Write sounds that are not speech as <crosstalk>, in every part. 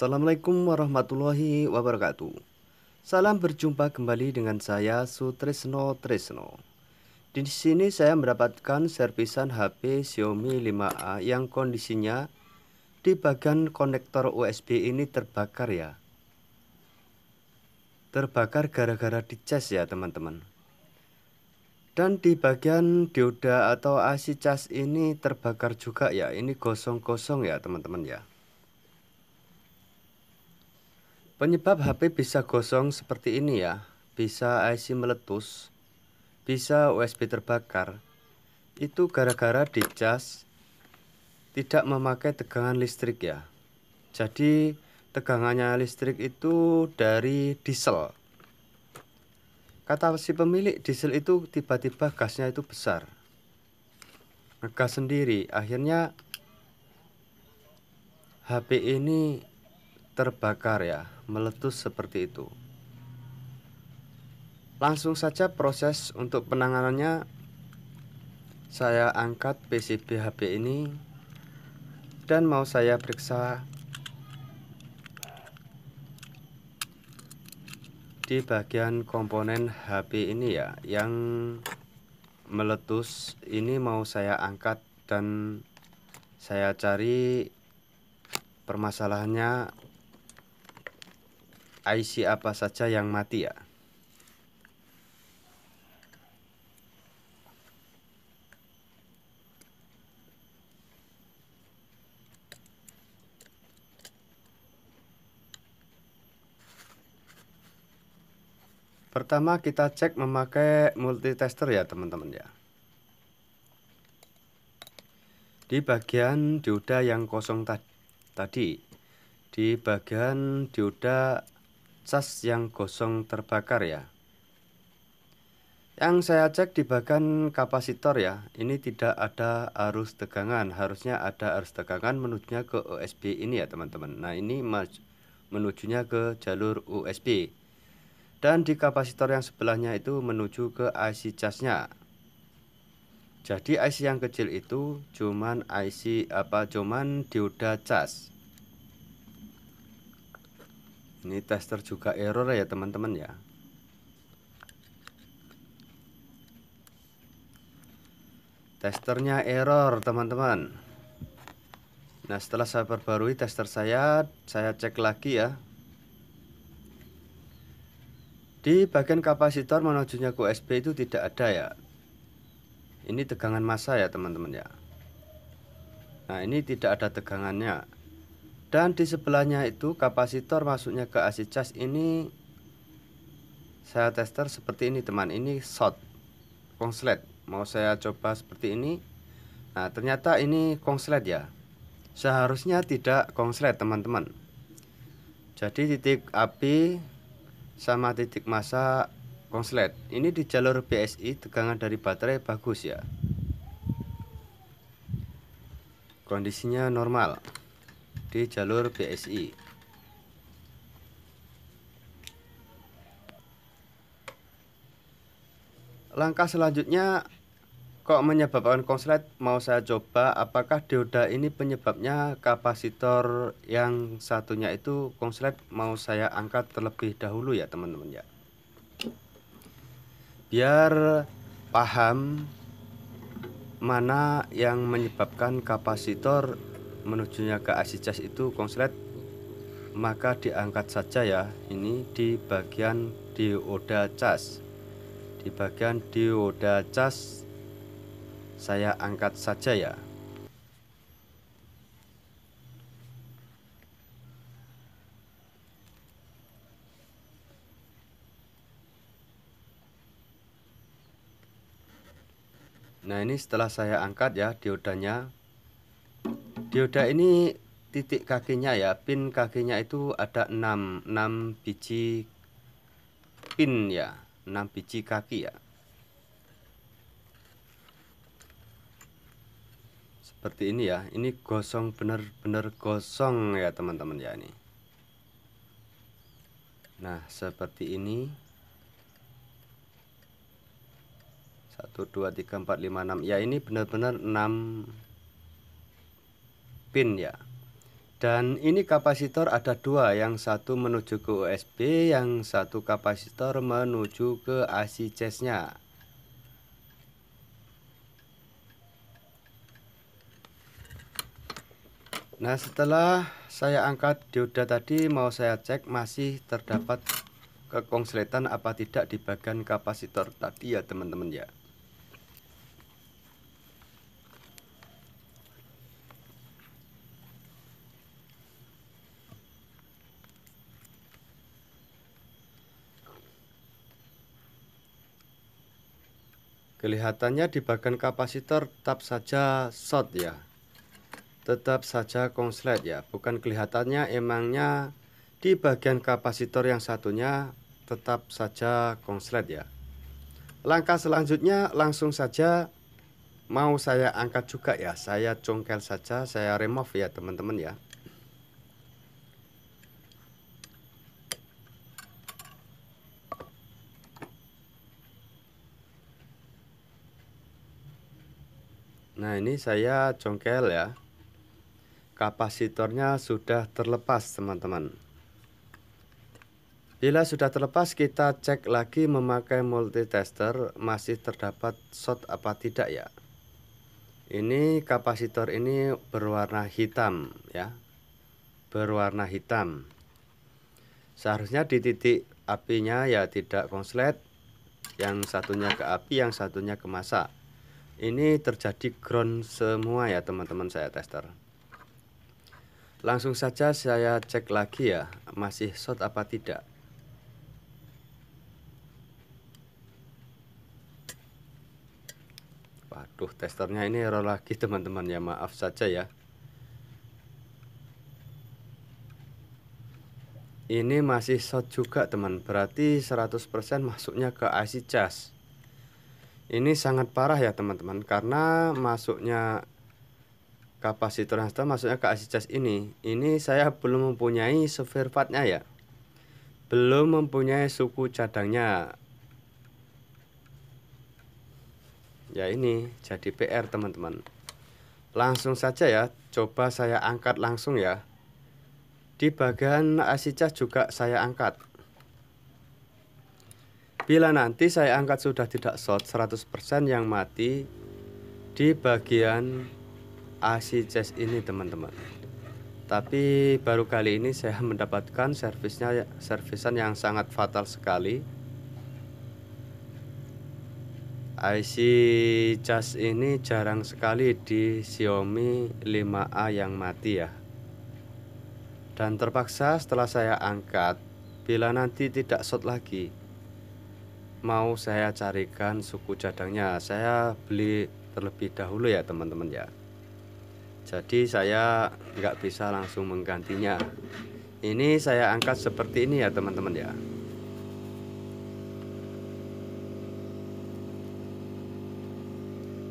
Assalamualaikum warahmatullahi wabarakatuh Salam berjumpa kembali dengan saya Sutrisno Trisno. Di sini saya mendapatkan servisan HP Xiaomi 5A yang kondisinya di bagian konektor USB ini terbakar ya Terbakar gara-gara di dicas ya teman-teman dan di bagian dioda atau AC cas ini terbakar juga ya ini gosong-gosong ya teman-teman ya Penyebab HP bisa gosong seperti ini ya, bisa IC meletus, bisa USB terbakar. Itu gara-gara di charge tidak memakai tegangan listrik ya. Jadi tegangannya listrik itu dari diesel. Kata si pemilik diesel itu tiba-tiba gasnya itu besar. Ngegas sendiri, akhirnya HP ini terbakar ya meletus seperti itu. Langsung saja proses untuk penanganannya saya angkat PCB HP ini dan mau saya periksa di bagian komponen HP ini ya yang meletus ini mau saya angkat dan saya cari permasalahannya IC apa saja yang mati ya Pertama kita cek memakai multitester ya teman-teman ya Di bagian dioda yang kosong tadi Di bagian dioda cas yang gosong terbakar ya yang saya cek di bagian kapasitor ya ini tidak ada arus tegangan harusnya ada arus tegangan menujunya ke USB ini ya teman-teman nah ini menujunya ke jalur USB dan di kapasitor yang sebelahnya itu menuju ke IC casnya jadi IC yang kecil itu cuman IC apa cuman dioda cas ini tester juga error ya teman-teman ya testernya error teman-teman nah setelah saya perbarui tester saya saya cek lagi ya di bagian kapasitor menujunya ke USB itu tidak ada ya ini tegangan massa ya teman-teman ya nah ini tidak ada tegangannya dan di sebelahnya itu kapasitor masuknya ke AC charge ini saya tester seperti ini teman ini short konslet mau saya coba seperti ini nah ternyata ini konslet ya seharusnya tidak konslet teman-teman jadi titik api sama titik masa konslet ini di jalur PSI tegangan dari baterai bagus ya kondisinya normal di jalur BSI langkah selanjutnya kok menyebabkan konslet mau saya coba apakah dioda ini penyebabnya kapasitor yang satunya itu konslet mau saya angkat terlebih dahulu ya teman-teman ya biar paham mana yang menyebabkan kapasitor menujunya ke Asijas itu konslet maka diangkat saja ya ini di bagian dioda cas di bagian dioda cas saya angkat saja ya Nah ini setelah saya angkat ya diodanya Dioda ini titik kakinya ya, pin kakinya itu ada 6, 6 biji pin ya, 6 biji kaki ya. Seperti ini ya, ini gosong bener-bener gosong ya teman-teman ya ini. Nah, seperti ini. 1 2 3 4 5 6. Ya, ini benar-benar 6 pin ya dan ini kapasitor ada dua yang satu menuju ke USB yang satu kapasitor menuju ke AC chest nya Nah setelah saya angkat dioda tadi mau saya cek masih terdapat kekongsletan apa tidak di bagian kapasitor tadi ya teman-teman ya Kelihatannya di bagian kapasitor tetap saja short ya. Tetap saja konslet ya. Bukan kelihatannya emangnya di bagian kapasitor yang satunya tetap saja konslet ya. Langkah selanjutnya langsung saja mau saya angkat juga ya. Saya congkel saja, saya remove ya teman-teman ya. Nah ini saya congkel ya Kapasitornya sudah terlepas teman-teman Bila sudah terlepas kita cek lagi memakai multitester Masih terdapat short apa tidak ya Ini kapasitor ini berwarna hitam ya Berwarna hitam Seharusnya di titik apinya ya tidak konslet Yang satunya ke api yang satunya ke masa ini terjadi ground semua ya teman-teman saya tester. Langsung saja saya cek lagi ya, masih short apa tidak. Waduh, testernya ini error lagi teman-teman ya, maaf saja ya. Ini masih short juga teman, berarti 100% masuknya ke IC charge. Ini sangat parah ya teman-teman karena masuknya kapasitor transistor masuknya ke charge ini. Ini saya belum mempunyai severvatnya ya. Belum mempunyai suku cadangnya. Ya ini jadi PR teman-teman. Langsung saja ya, coba saya angkat langsung ya. Di bagian charge juga saya angkat. Bila nanti saya angkat sudah tidak short 100% yang mati di bagian AC chest ini teman-teman. Tapi baru kali ini saya <laughs> mendapatkan servisnya servisan yang sangat fatal sekali. IC cas ini jarang sekali di Xiaomi 5A yang mati ya dan terpaksa setelah saya angkat bila nanti tidak short lagi mau saya carikan suku cadangnya. Saya beli terlebih dahulu ya teman-teman ya. Jadi saya nggak bisa langsung menggantinya. Ini saya angkat seperti ini ya teman-teman ya.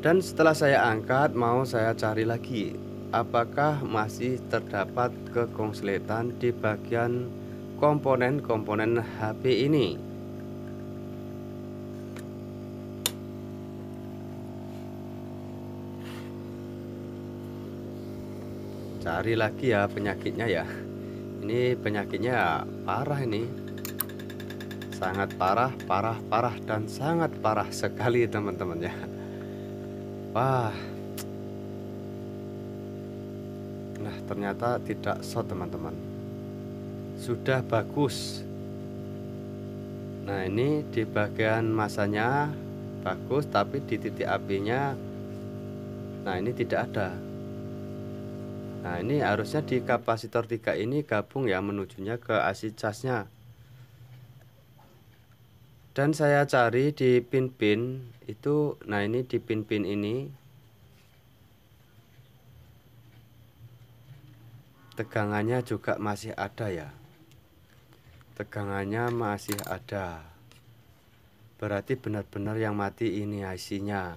Dan setelah saya angkat mau saya cari lagi apakah masih terdapat kekongsletan di bagian komponen-komponen HP ini. cari lagi ya penyakitnya ya ini penyakitnya parah ini sangat parah parah parah dan sangat parah sekali teman-teman ya wah nah ternyata tidak so teman-teman sudah bagus nah ini di bagian masanya bagus tapi di titik apinya nah ini tidak ada Nah ini harusnya di kapasitor 3 ini gabung ya menujunya ke AC casnya Dan saya cari di pin-pin itu, nah ini di pin-pin ini. Tegangannya juga masih ada ya. Tegangannya masih ada. Berarti benar-benar yang mati ini IC-nya.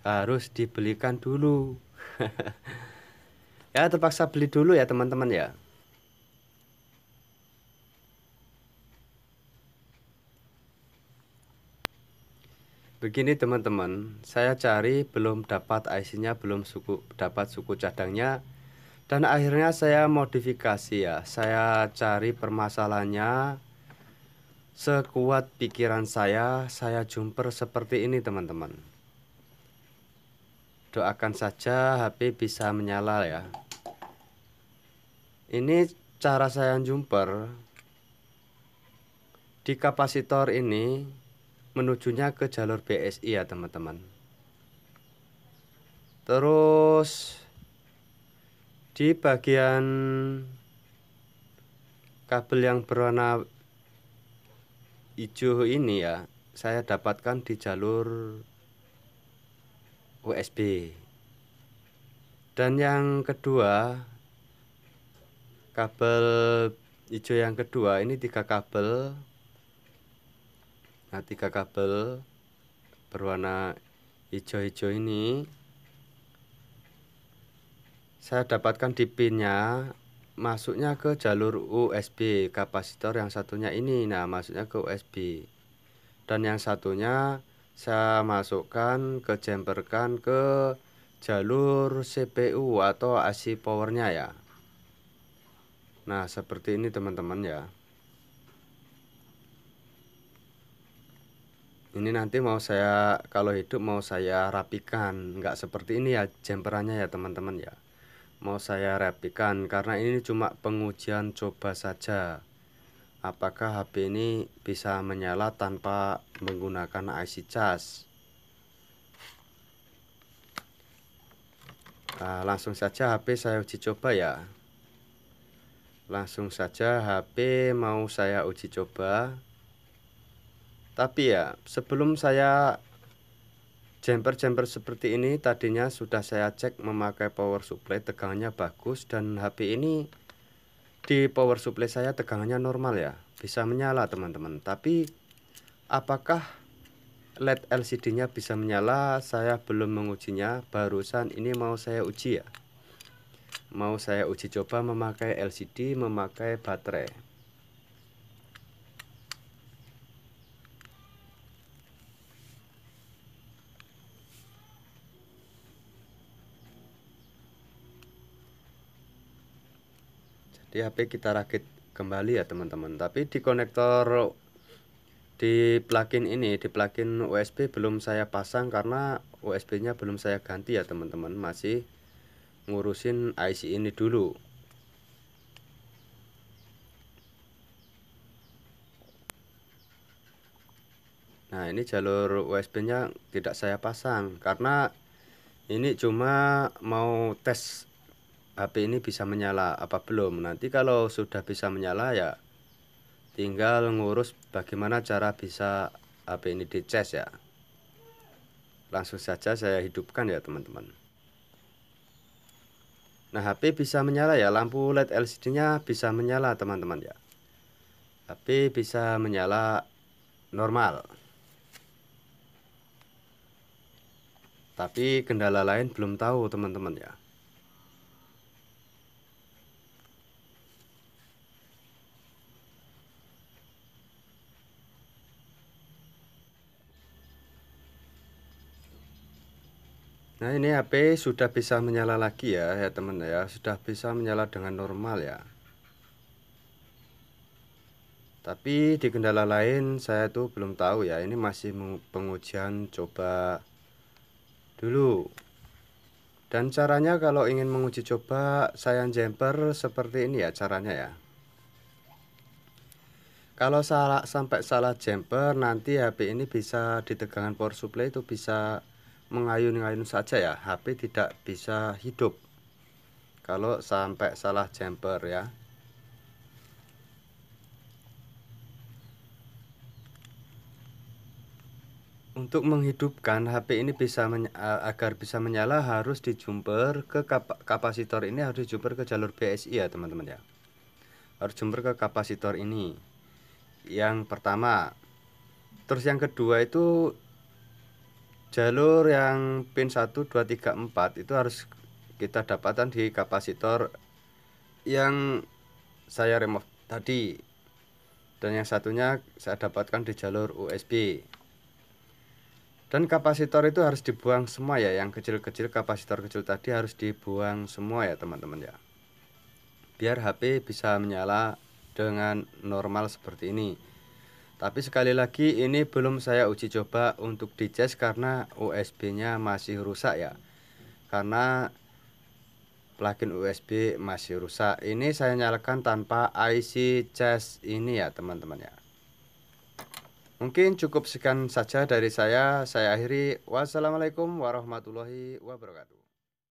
Harus dibelikan dulu. <laughs> Ya terpaksa beli dulu ya teman-teman ya. Begini teman-teman, saya cari belum dapat IC-nya, belum suku dapat suku cadangnya dan akhirnya saya modifikasi ya. Saya cari permasalahannya sekuat pikiran saya, saya jumper seperti ini teman-teman doakan saja HP bisa menyala ya ini cara saya jumper di kapasitor ini menujunya ke jalur BSI ya teman-teman terus di bagian kabel yang berwarna hijau ini ya saya dapatkan di jalur USB. Dan yang kedua, kabel hijau yang kedua ini tiga kabel. Nah, tiga kabel berwarna hijau-hijau ini saya dapatkan di pinnya masuknya ke jalur USB kapasitor yang satunya ini nah masuknya ke USB dan yang satunya saya masukkan ke jumperkan ke jalur CPU atau AC powernya ya Nah seperti ini teman-teman ya Ini nanti mau saya kalau hidup mau saya rapikan nggak seperti ini ya jumperannya ya teman-teman ya Mau saya rapikan karena ini cuma pengujian coba saja apakah HP ini bisa menyala tanpa menggunakan IC charge? nah, langsung saja HP saya uji coba ya langsung saja HP mau saya uji coba tapi ya sebelum saya jumper-jumper seperti ini tadinya sudah saya cek memakai power supply tegangnya bagus dan HP ini di power supply saya tegangannya normal ya bisa menyala teman-teman tapi apakah LED LCD nya bisa menyala saya belum mengujinya barusan ini mau saya uji ya mau saya uji coba memakai LCD memakai baterai di HP kita rakit kembali ya teman-teman tapi di konektor di plugin ini di plugin USB belum saya pasang karena USB nya belum saya ganti ya teman-teman masih ngurusin IC ini dulu Nah ini jalur USB nya tidak saya pasang karena ini cuma mau tes HP ini bisa menyala apa belum nanti kalau sudah bisa menyala ya tinggal ngurus bagaimana cara bisa HP ini di charge ya langsung saja saya hidupkan ya teman-teman nah HP bisa menyala ya lampu LED LCD nya bisa menyala teman-teman ya HP bisa menyala normal tapi kendala lain belum tahu teman-teman ya Nah ini HP sudah bisa menyala lagi ya ya teman ya sudah bisa menyala dengan normal ya tapi di kendala lain saya tuh belum tahu ya ini masih pengujian coba dulu dan caranya kalau ingin menguji coba saya jumper seperti ini ya caranya ya kalau salah sampai salah jumper nanti HP ini bisa di power supply itu bisa mengayun-ayun saja ya HP tidak bisa hidup kalau sampai salah jumper ya Untuk menghidupkan HP ini bisa agar bisa menyala harus dijumper ke kap kapasitor ini harus dijumper ke jalur BSI ya teman-teman ya. Harus jumper ke kapasitor ini. Yang pertama. Terus yang kedua itu jalur yang pin 1 2 3 4 itu harus kita dapatkan di kapasitor yang saya remove tadi dan yang satunya saya dapatkan di jalur USB dan kapasitor itu harus dibuang semua ya yang kecil-kecil kapasitor kecil tadi harus dibuang semua ya teman-teman ya biar HP bisa menyala dengan normal seperti ini tapi sekali lagi ini belum saya uji coba untuk di charge karena USB-nya masih rusak ya. Karena plugin USB masih rusak. Ini saya nyalakan tanpa IC charge ini ya teman-teman ya. Mungkin cukup sekian saja dari saya. Saya akhiri. Wassalamualaikum warahmatullahi wabarakatuh.